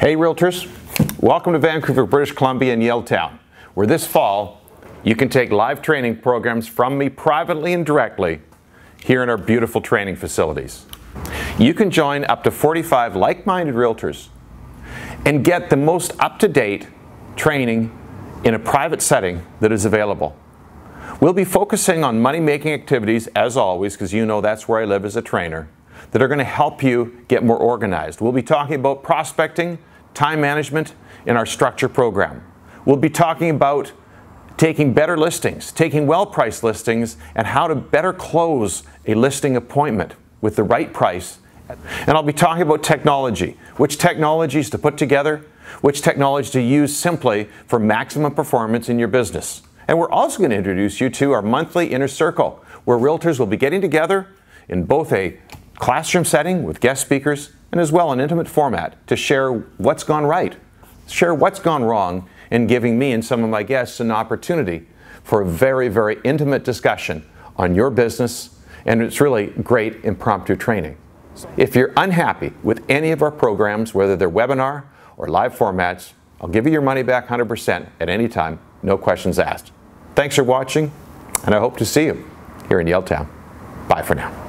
Hey Realtors, welcome to Vancouver, British Columbia and Yelltown, where this fall you can take live training programs from me privately and directly here in our beautiful training facilities. You can join up to 45 like-minded Realtors and get the most up-to-date training in a private setting that is available. We'll be focusing on money-making activities as always because you know that's where I live as a trainer that are going to help you get more organized. We'll be talking about prospecting, time management in our structure program. We'll be talking about taking better listings, taking well-priced listings, and how to better close a listing appointment with the right price. And I'll be talking about technology, which technologies to put together, which technology to use simply for maximum performance in your business. And we're also going to introduce you to our monthly inner circle, where realtors will be getting together in both a classroom setting with guest speakers, and as well an intimate format to share what's gone right, share what's gone wrong, and giving me and some of my guests an opportunity for a very, very intimate discussion on your business, and it's really great impromptu training. If you're unhappy with any of our programs, whether they're webinar or live formats, I'll give you your money back 100% at any time, no questions asked. Thanks for watching, and I hope to see you here in Yelltown. Bye for now.